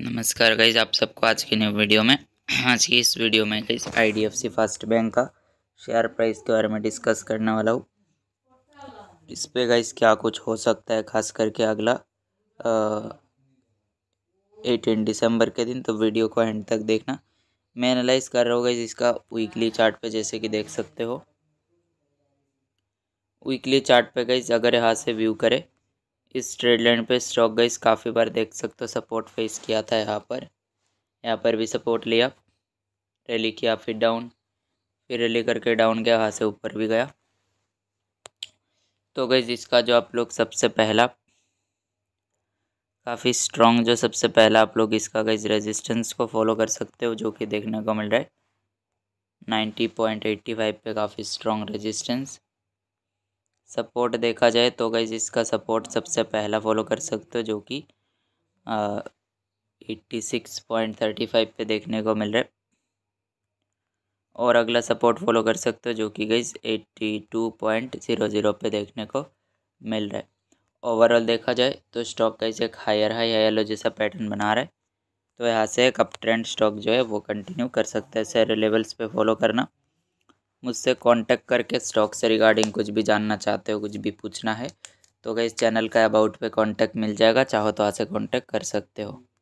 नमस्कार गाइज आप सबको आज की न्यू वीडियो में आज की इस वीडियो में एफ आईडीएफसी फर्स्ट बैंक का शेयर प्राइस के बारे में डिस्कस करने वाला हूँ इस पे गाइज क्या कुछ हो सकता है खास करके अगला एटीन दिसंबर के दिन तो वीडियो को एंड तक देखना मैं एनालाइज कर रहा हूँ गाइज इसका वीकली चार्ट पे जैसे कि देख सकते हो वीकली चार्ट पे गाइज अगर यहाँ से व्यू करें इस ट्रेड लाइन पे स्टॉक गाइस काफ़ी बार देख सकते हो सपोर्ट फेस किया था यहाँ पर यहाँ पर भी सपोर्ट लिया रैली किया फिर डाउन फिर रैली करके डाउन गया वहाँ से ऊपर भी गया तो गई इसका जो आप लोग सबसे पहला काफ़ी स्ट्रॉन्ग जो सबसे पहला आप लोग इसका गई रेजिस्टेंस को फॉलो कर सकते हो जो कि देखने को मिल रहा है नाइन्टी पॉइंट एट्टी फाइव पे काफ़ी स्ट्रॉन्ग रेजिस्टेंस सपोर्ट देखा जाए तो गई इसका सपोर्ट सबसे पहला फॉलो कर सकते हो जो कि eighty six point thirty five पर देखने को मिल रहा है और अगला सपोर्ट फॉलो कर सकते हो जो कि गई eighty two point zero zero पर देखने को मिल रहा है ओवरऑल देखा जाए तो स्टॉक कैसे एक हायर हाई हायर लो जैसा पैटर्न बना रहा है तो यहाँ से एक अप ट्रेंड स्टॉक जो है वो कंटिन्यू कर सकते हैं सारे लेवल्स पे फॉलो करना मुझसे कांटेक्ट करके स्टॉक से रिगार्डिंग कुछ भी जानना चाहते हो कुछ भी पूछना है तो इस चैनल का अबाउट पे कांटेक्ट मिल जाएगा चाहो तो आसे से कांटेक्ट कर सकते हो